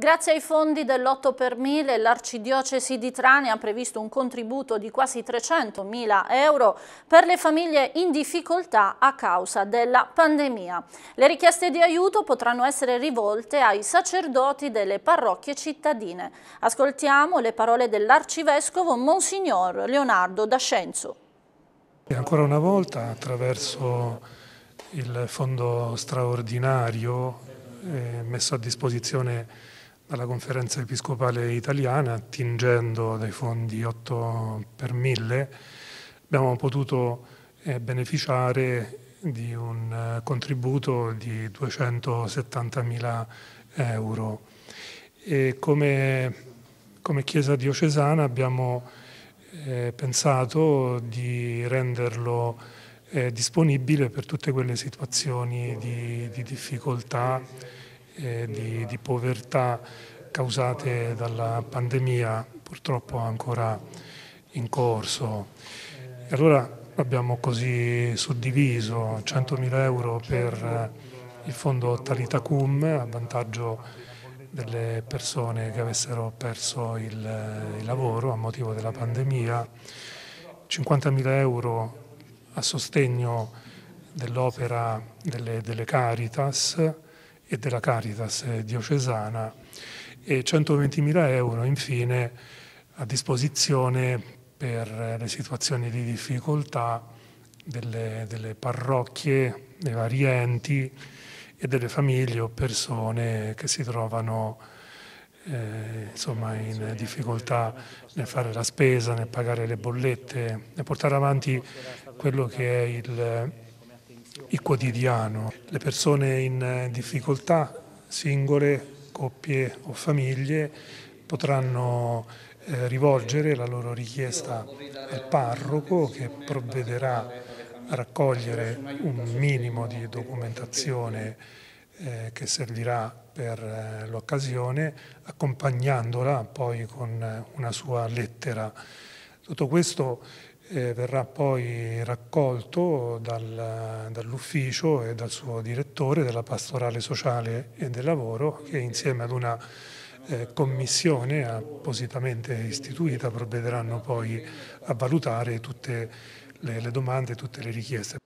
Grazie ai fondi dell'8 per 1000 l'Arcidiocesi di Trani ha previsto un contributo di quasi 300 mila euro per le famiglie in difficoltà a causa della pandemia. Le richieste di aiuto potranno essere rivolte ai sacerdoti delle parrocchie cittadine. Ascoltiamo le parole dell'Arcivescovo Monsignor Leonardo D'Ascenzo. Ancora una volta attraverso il fondo straordinario eh, messo a disposizione alla conferenza episcopale italiana, attingendo dai fondi 8 per 1000, abbiamo potuto eh, beneficiare di un eh, contributo di 270.000 euro. E come, come Chiesa diocesana abbiamo eh, pensato di renderlo eh, disponibile per tutte quelle situazioni di, di difficoltà di, di, povertà causate dalla pandemia purtroppo ancora in corso. E allora abbiamo così suddiviso 100.000 euro per eh, il fondo Talitacum a vantaggio delle persone che avessero perso il, eh, il lavoro a motivo della pandemia, 50.000 euro a sostegno dell'opera delle, delle Caritas, e della Caritas diocesana e 120.000 euro infine a disposizione per eh, le situazioni di difficoltà delle, delle parrocchie, dei vari enti e delle famiglie o persone che si trovano eh, insomma, in difficoltà nel fare la spesa, nel pagare le bollette, nel portare avanti quello che è il, il quotidiano, le persone in eh, difficoltà, singole, coppie o famiglie, potranno eh, rivolgere la loro richiesta al parroco che provvederà a raccogliere un minimo di documentazione eh, che servirà per eh, l'occasione, accompagnandola poi con una sua lettera. Tutto questo eh, verrà poi raccolto dal, dall'ufficio e dal suo direttore della pastorale sociale e del lavoro che insieme ad una eh, commissione appositamente istituita provvederanno poi a valutare tutte le, le domande e tutte le richieste.